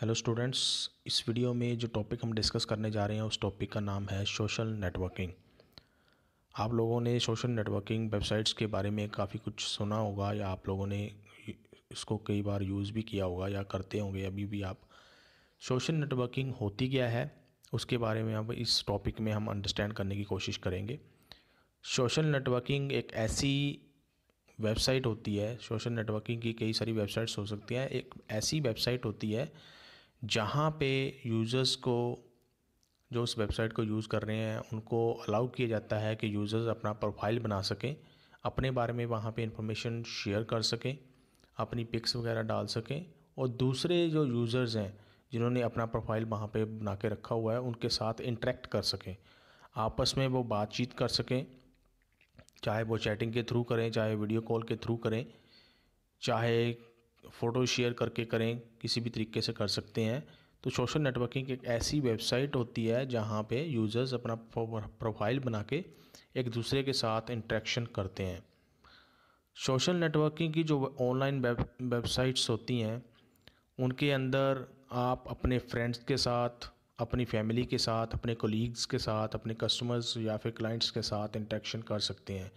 hello students इस video में जो टॉपिक हम डिस्कस करने जा रहे हैं उस टॉपिक का नाम है सोशल नेटवर्किंग आप लोगों ने सोशल नेटवर्किंग वेबसाइट्स के बारे में काफ़ी कुछ सुना होगा या आप लोगों ने इसको कई बार यूज़ भी किया होगा या करते होंगे अभी भी आप सोशल नेटवर्किंग होती क्या है उसके बारे में अब इस टॉपिक में हम अंडरस्टैंड करने की कोशिश करेंगे सोशल नेटवर्किंग एक ऐसी वेबसाइट होती है सोशल नेटवर्किंग की कई सारी वेबसाइट्स हो सकती हैं एक ऐसी वेबसाइट होती है जहाँ पे यूज़र्स को जो उस वेबसाइट को यूज़ कर रहे हैं उनको अलाउ किया जाता है कि यूज़र्स अपना प्रोफाइल बना सकें अपने बारे में वहाँ पे इंफॉर्मेशन शेयर कर सकें अपनी पिक्स वगैरह डाल सकें और दूसरे जो यूज़र्स हैं जिन्होंने अपना प्रोफाइल वहाँ पे बना के रखा हुआ है उनके साथ इंटरेक्ट कर सकें आपस में वो बातचीत कर सकें चाहे वो चैटिंग के थ्रू करें चाहे वीडियो कॉल के थ्रू करें चाहे फ़ोटो शेयर करके करें किसी भी तरीके से कर सकते हैं तो सोशल नेटवर्किंग एक ऐसी वेबसाइट होती है जहाँ पे यूज़र्स अपना प्रोफाइल बना के एक दूसरे के साथ इंट्रैक्शन करते हैं सोशल नेटवर्किंग की जो ऑनलाइन वेबसाइट्स होती हैं उनके अंदर आप अपने फ्रेंड्स के साथ अपनी फैमिली के साथ अपने कोलीग्स के साथ अपने कस्टमर्स या फिर क्लाइंट्स के साथ इंट्रैक्शन कर सकते हैं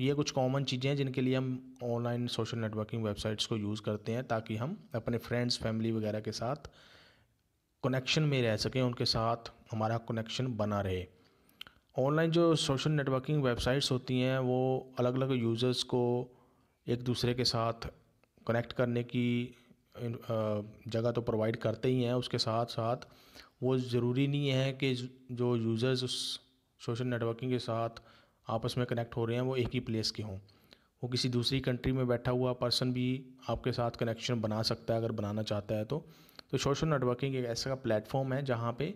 ये कुछ कॉमन चीज़ें हैं जिनके लिए हम ऑनलाइन सोशल नेटवर्किंग वेबसाइट्स को यूज़ करते हैं ताकि हम अपने फ्रेंड्स फैमिली वगैरह के साथ कनेक्शन में रह सकें उनके साथ हमारा कनेक्शन बना रहे ऑनलाइन जो सोशल नेटवर्किंग वेबसाइट्स होती हैं वो अलग अलग यूज़र्स को एक दूसरे के साथ कनेक्ट करने की जगह तो प्रोवाइड करते ही हैं उसके साथ साथ वो ज़रूरी नहीं है कि जो यूज़र्स उस सोशल नेटवर्किंग के साथ आपस में कनेक्ट हो रहे हैं वो एक ही प्लेस के हों वो किसी दूसरी कंट्री में बैठा हुआ पर्सन भी आपके साथ कनेक्शन बना सकता है अगर बनाना चाहता है तो तो सोशल नेटवर्किंग एक ऐसा प्लेटफॉर्म है जहाँ पे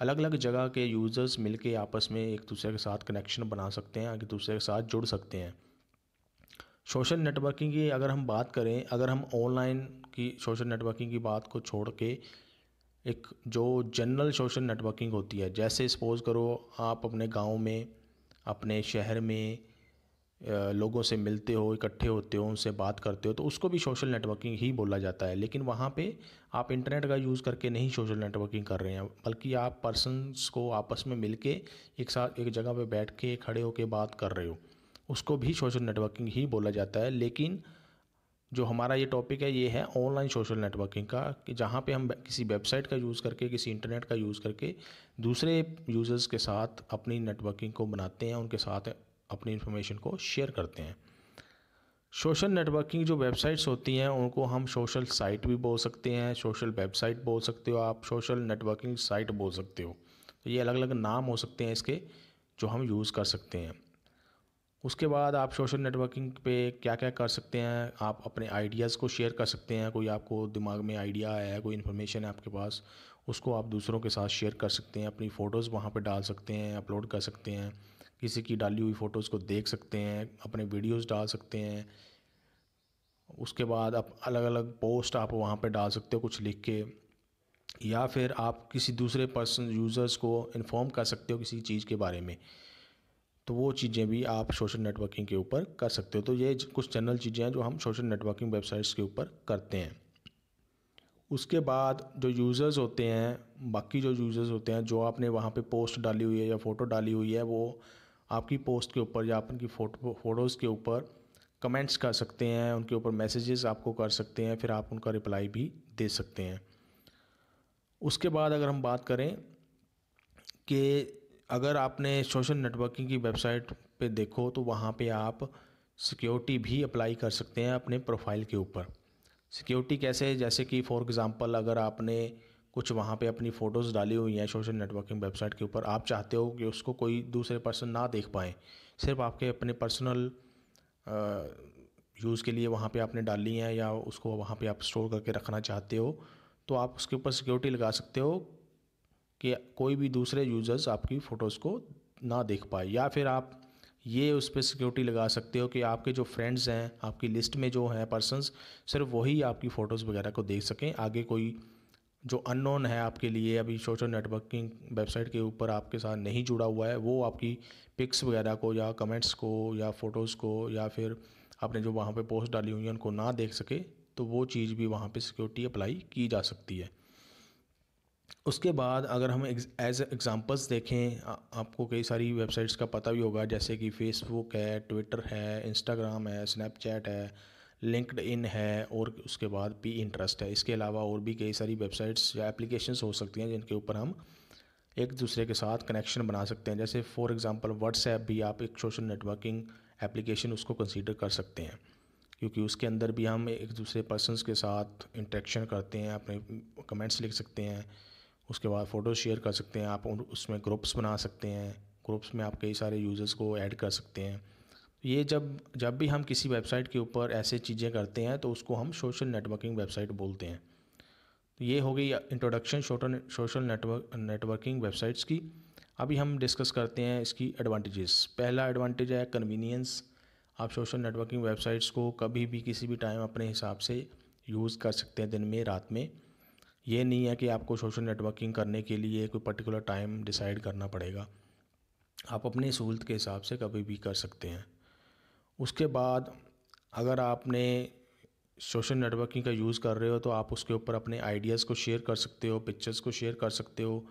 अलग अलग जगह के यूज़र्स मिलके आपस में एक दूसरे के साथ कनेक्शन बना सकते हैं एक दूसरे के साथ जुड़ सकते हैं सोशल नेटवर्किंग की अगर हम बात करें अगर हम ऑनलाइन की सोशल नेटवर्किंग की बात को छोड़ के एक जो जनरल सोशल नेटवर्किंग होती है जैसे सपोज़ करो आप अपने गांव में अपने शहर में लोगों से मिलते हो इकट्ठे होते हो उनसे बात करते हो तो उसको भी सोशल नेटवर्किंग ही बोला जाता है लेकिन वहाँ पे आप इंटरनेट का यूज़ करके नहीं सोशल नेटवर्किंग कर रहे हैं बल्कि आप पर्सनस को आपस में मिल एक साथ एक जगह पे बैठ के खड़े होकर बात कर रहे हो उसको भी सोशल नेटवर्किंग ही बोला जाता है लेकिन जो हमारा ये टॉपिक है ये है ऑनलाइन सोशल नेटवर्किंग का कि जहाँ पे हम किसी वेबसाइट का यूज़ करके किसी इंटरनेट का यूज़ करके दूसरे यूज़र्स के साथ अपनी नेटवर्किंग को बनाते हैं उनके साथ अपनी इन्फॉर्मेशन को शेयर करते हैं सोशल नेटवर्किंग जो वेबसाइट्स होती हैं उनको हम सोशल साइट भी बोल सकते हैं सोशल वेबसाइट बोल सकते हो आप सोशल नेटवर्किंग साइट बोल सकते हो तो ये अलग अलग नाम हो सकते हैं इसके जो हम यूज़ कर सकते हैं उसके बाद आप सोशल नेटवर्किंग पे क्या क्या कर सकते हैं आप अपने आइडियाज़ को शेयर कर सकते हैं कोई आपको दिमाग में आइडिया आया है कोई इन्फॉर्मेशन है आपके पास उसको आप दूसरों के साथ शेयर कर सकते हैं अपनी फ़ोटोज़ वहाँ पे डाल सकते हैं अपलोड कर सकते हैं किसी की डाली हुई फ़ोटोज़ को देख सकते हैं अपने वीडियोज़ डाल सकते हैं उसके बाद आप अलग अलग पोस्ट आप वहाँ पर डाल सकते हो कुछ लिख के या फिर आप किसी दूसरे पर्सन यूज़र्स को इन्फॉर्म कर सकते हो किसी चीज़ के बारे में तो वो चीज़ें भी आप सोशल नेटवर्किंग के ऊपर कर सकते हो तो ये कुछ जनरल चीज़ें हैं जो हम सोशल नेटवर्किंग वेबसाइट्स के ऊपर करते हैं उसके बाद जो यूज़र्स होते हैं बाकी जो यूज़र्स होते हैं जो आपने वहाँ पे पोस्ट डाली हुई है या फ़ोटो डाली हुई है वो आपकी पोस्ट के ऊपर या आपकी फ़ोटो फ़ोटोज़ के ऊपर कमेंट्स कर सकते हैं उनके ऊपर मैसेजेस आपको कर सकते हैं फिर आप उनका रिप्लाई भी दे सकते हैं उसके बाद अगर हम बात करें कि अगर आपने सोशल नेटवर्किंग की वेबसाइट पे देखो तो वहाँ पे आप सिक्योरिटी भी अप्लाई कर सकते हैं अपने प्रोफाइल के ऊपर सिक्योरिटी कैसे है जैसे कि फॉर एग्ज़ाम्पल अगर आपने कुछ वहाँ पे अपनी फ़ोटोज़ डाली हुई हैं सोशल नेटवर्किंग वेबसाइट के ऊपर आप चाहते हो कि उसको कोई दूसरे पर्सन ना देख पाए सिर्फ आपके अपने पर्सनल यूज़ के लिए वहाँ पे आपने डाली हैं या उसको वहाँ पे आप स्टोर करके रखना चाहते हो तो आप उसके ऊपर सिक्योरिटी लगा सकते हो कि कोई भी दूसरे यूज़र्स आपकी फ़ोटोज़ को ना देख पाए या फिर आप ये उस पर सिक्योरिटी लगा सकते हो कि आपके जो फ्रेंड्स हैं आपकी लिस्ट में जो हैं पर्सनस सिर्फ वही आपकी फ़ोटोज़ वगैरह को देख सकें आगे कोई जो अननोन है आपके लिए अभी सोशल नेटवर्किंग वेबसाइट के ऊपर आपके साथ नहीं जुड़ा हुआ है वो आपकी पिक्स वगैरह को या कमेंट्स को या फ़ोटोज़ को या फिर आपने जो वहाँ पे पोस्ट डाली हुई है उनको ना देख सके तो वो चीज़ भी वहाँ पे सिक्योरिटी अप्लाई की जा सकती है उसके बाद अगर हम एज एग्ज़ाम्पल्स देखें आपको कई सारी वेबसाइट्स का पता भी होगा जैसे कि फ़ेसबुक है ट्विटर है इंस्टाग्राम है स्नैपचैट है लिंकड इन है और उसके बाद पी इंटरेस्ट है इसके अलावा और भी कई सारी वेबसाइट्स या एप्लीकेशन हो सकती हैं जिनके ऊपर हम एक दूसरे के साथ कनेक्शन बना सकते हैं जैसे फॉर एग्ज़ाम्पल व्हाट्सएप भी आप एक सोशल नेटवर्किंग एप्लीकेशन उसको कंसीडर कर सकते हैं क्योंकि उसके अंदर भी हम एक दूसरे पर्सनस के साथ इंट्रैक्शन करते हैं अपने कमेंट्स लिख सकते हैं उसके बाद फ़ोटो शेयर कर सकते हैं आप उसमें ग्रुप्स बना सकते हैं ग्रुप्स में आप कई सारे यूज़र्स को ऐड कर सकते हैं तो ये जब जब भी हम किसी वेबसाइट के ऊपर ऐसे चीज़ें करते हैं तो उसको हम सोशल नेटवर्किंग वेबसाइट बोलते हैं तो ये हो गई introduction social network networking websites की अभी हम डिस्कस करते हैं इसकी एडवांटेजेस पहला एडवांटेज है कन्वीनियंस आप सोशल नेटवर्किंग वेबसाइट्स को कभी भी किसी भी टाइम अपने हिसाब से यूज़ कर सकते हैं दिन में रात में ये नहीं है कि आपको सोशल नेटवर्किंग करने के लिए कोई पर्टिकुलर टाइम डिसाइड करना पड़ेगा आप अपनी सहूलत के हिसाब से कभी भी कर सकते हैं उसके बाद अगर आपने सोशल नेटवर्किंग का यूज़ कर रहे हो तो आप उसके ऊपर अपने आइडियाज़ को शेयर कर सकते हो पिक्चर्स को शेयर कर सकते हो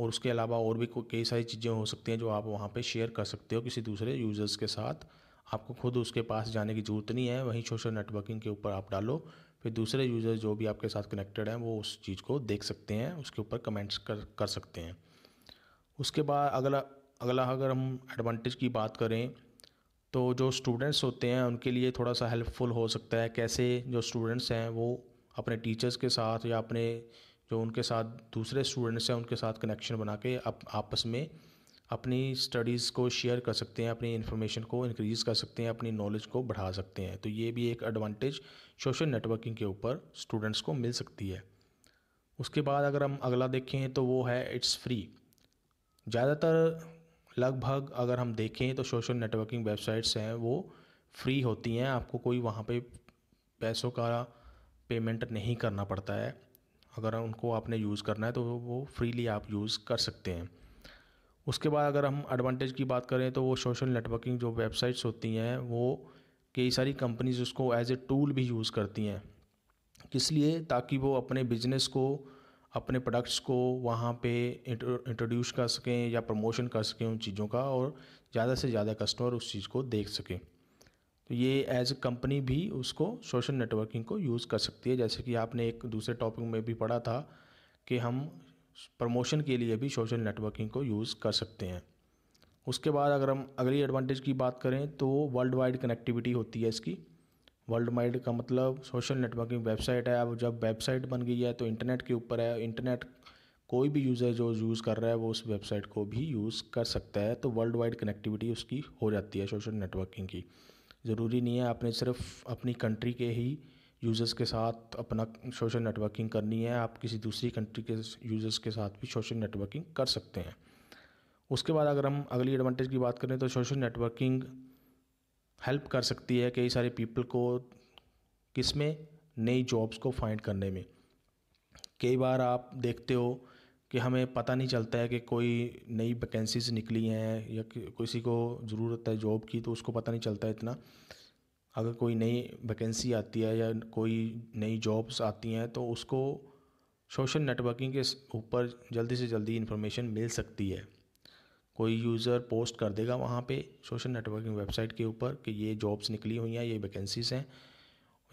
और उसके अलावा और भी कई सारी चीज़ें हो सकती हैं जो आप वहाँ पे शेयर कर सकते हो किसी दूसरे यूज़र्स के साथ आपको खुद उसके पास जाने की ज़रूरत नहीं है वहीं सोशल नेटवर्किंग के ऊपर आप डालो फिर दूसरे यूज़र जो भी आपके साथ कनेक्टेड हैं वो उस चीज़ को देख सकते हैं उसके ऊपर कमेंट्स कर कर सकते हैं उसके बाद अगला अगला अगर हम एडवांटेज की बात करें तो जो स्टूडेंट्स होते हैं उनके लिए थोड़ा सा हेल्पफुल हो सकता है कैसे जो स्टूडेंट्स हैं वो अपने टीचर्स के साथ या अपने जो उनके साथ दूसरे स्टूडेंट्स हैं उनके साथ कनेक्शन बना के आप आपस में अपनी स्टडीज़ को शेयर कर सकते हैं अपनी इन्फॉर्मेशन को इंक्रीज़ कर सकते हैं अपनी नॉलेज को बढ़ा सकते हैं तो ये भी एक एडवांटेज सोशल नेटवर्किंग के ऊपर स्टूडेंट्स को मिल सकती है उसके बाद अगर हम अगला देखें तो वो है इट्स फ्री ज़्यादातर लगभग अगर हम देखें तो सोशल नेटवर्किंग वेबसाइट्स हैं वो फ्री होती हैं आपको कोई वहाँ पे पैसों का पेमेंट नहीं करना पड़ता है अगर उनको आपने यूज़ करना है तो वो फ्रीली आप यूज़ कर सकते हैं उसके बाद अगर हम एडवांटेज की बात करें तो वो सोशल नेटवर्किंग जो वेबसाइट्स होती हैं वो कई सारी कंपनीज उसको एज ए टूल भी यूज़ करती हैं किस लिए ताकि वो अपने बिजनेस को अपने प्रोडक्ट्स को वहाँ पे इंट्रोड्यूस कर सकें या प्रमोशन कर सकें उन चीज़ों का और ज़्यादा से ज़्यादा कस्टमर उस चीज़ को देख सकें तो ये एज ए कंपनी भी उसको सोशल नेटवर्किंग को यूज़ कर सकती है जैसे कि आपने एक दूसरे टॉपिक में भी पढ़ा था कि हम प्रमोशन के लिए भी सोशल नेटवर्किंग को यूज़ कर सकते हैं उसके बाद अगर हम अगली एडवांटेज की बात करें तो वर्ल्ड वाइड कनेक्टिविटी होती है इसकी वर्ल्ड वाइड का मतलब सोशल नेटवर्किंग वेबसाइट है अब जब वेबसाइट बन गई है तो इंटरनेट के ऊपर है इंटरनेट कोई भी यूज़र जो यूज़ कर रहा है वो उस वेबसाइट को भी यूज़ कर सकता है तो वर्ल्ड वाइड कनेक्टिविटी उसकी हो जाती है सोशल नेटवर्किंग की ज़रूरी नहीं है आपने सिर्फ अपनी कंट्री के ही यूज़र्स के साथ अपना सोशल नेटवर्किंग करनी है आप किसी दूसरी कंट्री के यूज़र्स के साथ भी सोशल नेटवर्किंग कर सकते हैं उसके बाद अगर हम अगली एडवांटेज की बात करें तो सोशल नेटवर्किंग हेल्प कर सकती है कई सारे पीपल को किस में नई जॉब्स को फाइंड करने में कई बार आप देखते हो कि हमें पता नहीं चलता है कि कोई नई वैकेंसीज निकली हैं या किसी को ज़रूरत है जॉब की तो उसको पता नहीं चलता है इतना अगर कोई नई वैकेंसी आती है या कोई नई जॉब्स आती हैं तो उसको सोशल नेटवर्किंग के ऊपर जल्दी से जल्दी इन्फॉर्मेशन मिल सकती है कोई यूज़र पोस्ट कर देगा वहाँ पे सोशल नेटवर्किंग वेबसाइट के ऊपर कि ये जॉब्स निकली हुई हैं ये वैकेंसीज़ हैं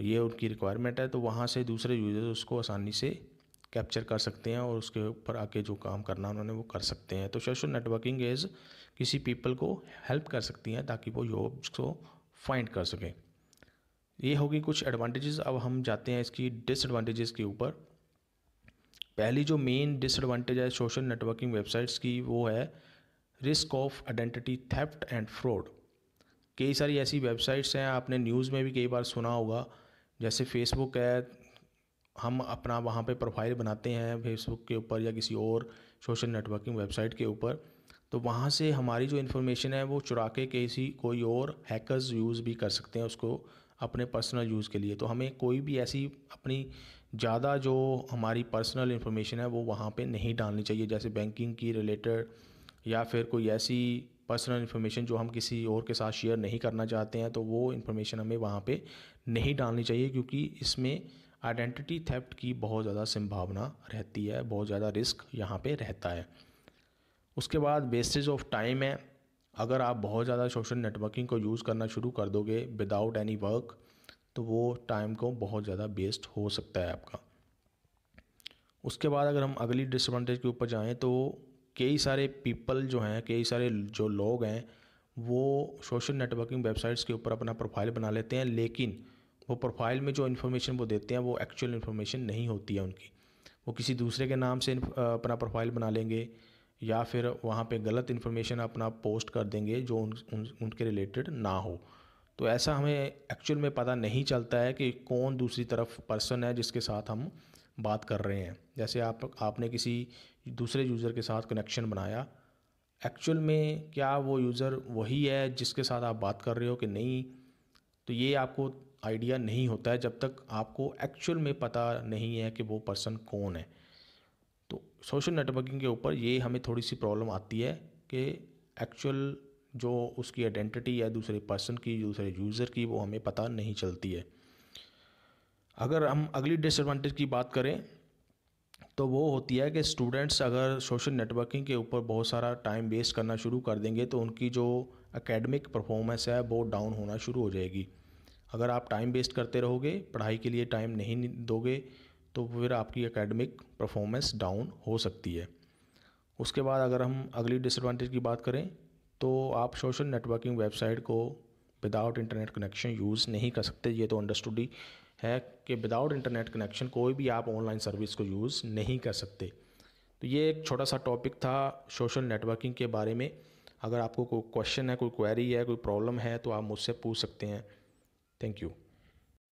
ये उनकी रिक्वायरमेंट है तो वहाँ से दूसरे यूज़र उसको आसानी से कैप्चर कर सकते हैं और उसके ऊपर आके जो काम करना उन्होंने वो कर सकते हैं तो सोशल नेटवर्किंग एज किसी पीपल को हेल्प कर सकती हैं ताकि वो जॉब्स को फाइंड कर सकें ये होगी कुछ एडवांटेजेस अब हम जाते हैं इसकी डिसएडवांटेजेस के ऊपर पहली जो मेन डिसएडवांटेज है सोशल नेटवर्किंग वेबसाइट्स की वो है risk of identity theft and fraud कई सारी ऐसी वेबसाइट्स हैं आपने न्यूज़ में भी कई बार सुना होगा जैसे फेसबुक है हम अपना वहाँ पे प्रोफाइल बनाते हैं फेसबुक के ऊपर या किसी और सोशल नेटवर्किंग वेबसाइट के ऊपर तो वहाँ से हमारी जो इन्फॉर्मेशन है वो चुरा के किसी कोई और हैकर्स यूज़ भी कर सकते हैं उसको अपने पर्सनल यूज़ के लिए तो हमें कोई भी ऐसी अपनी ज़्यादा जो हमारी पर्सनल इन्फॉर्मेशन है वो वहाँ पे नहीं डालनी चाहिए जैसे बैंकिंग की रिलेटेड या फिर कोई ऐसी पर्सनल इन्फॉर्मेशन जो हम किसी और के साथ शेयर नहीं करना चाहते हैं तो वो इन्फॉर्मेशन हमें वहाँ पर नहीं डालनी चाहिए क्योंकि इसमें आइडेंटिटी थेफ्ट की बहुत ज़्यादा संभावना रहती है बहुत ज़्यादा रिस्क यहाँ पर रहता है उसके बाद वेस्टेज ऑफ टाइम है अगर आप बहुत ज़्यादा सोशल नेटवर्किंग को यूज़ करना शुरू कर दोगे विदाउट एनी वर्क तो वो टाइम को बहुत ज़्यादा वेस्ट हो सकता है आपका उसके बाद अगर हम अगली डिसएडवांटेज के ऊपर जाएँ तो कई सारे पीपल जो हैं कई सारे जो लोग हैं वो सोशल नेटवर्किंग वेबसाइट्स के ऊपर अपना प्रोफाइल बना लेते हैं लेकिन वो प्रोफाइल में जो इन्फॉर्मेशन वो देते हैं वो एक्चुअल इन्फॉर्मेशन नहीं होती है उनकी वो किसी दूसरे के नाम से अपना प्रोफाइल बना लेंगे या फिर वहाँ पे गलत इन्फॉर्मेशन अपना पोस्ट कर देंगे जो उन, उन उनके रिलेटेड ना हो तो ऐसा हमें एक्चुअल में पता नहीं चलता है कि कौन दूसरी तरफ पर्सन है जिसके साथ हम बात कर रहे हैं जैसे आप आपने किसी दूसरे यूज़र के साथ कनेक्शन बनाया एक्चुअल में क्या वो यूज़र वही है जिसके साथ आप बात कर रहे हो कि नहीं तो ये आपको आइडिया नहीं होता है जब तक आपको एक्चुअल में पता नहीं है कि वो पर्सन कौन है तो सोशल नेटवर्किंग के ऊपर ये हमें थोड़ी सी प्रॉब्लम आती है कि एक्चुअल जो उसकी आइडेंटिटी या दूसरे पर्सन की दूसरे यूज़र की वो हमें पता नहीं चलती है अगर हम अगली डिसएडवांटेज की बात करें तो वो होती है कि स्टूडेंट्स अगर सोशल नेटवर्किंग के ऊपर बहुत सारा टाइम वेस्ट करना शुरू कर देंगे तो उनकी जो एकेडमिक परफॉर्मेंस है वो डाउन होना शुरू हो जाएगी अगर आप टाइम वेस्ट करते रहोगे पढ़ाई के लिए टाइम नहीं दोगे तो फिर आपकी एकेडमिक परफॉर्मेंस डाउन हो सकती है उसके बाद अगर हम अगली डिसएडवांटेज की बात करें तो आप सोशल नेटवर्किंग वेबसाइट को विदाउट इंटरनेट कनेक्शन यूज़ नहीं कर सकते ये तो अंडरस्टूडी है कि विदाउट इंटरनेट कनेक्शन कोई भी आप ऑनलाइन सर्विस को यूज़ नहीं कर सकते तो ये एक छोटा सा टॉपिक था सोशल नेटवर्किंग के बारे में अगर आपको कोई क्वेश्चन है कोई क्वेरी है कोई प्रॉब्लम है तो आप मुझसे पूछ सकते हैं थैंक यू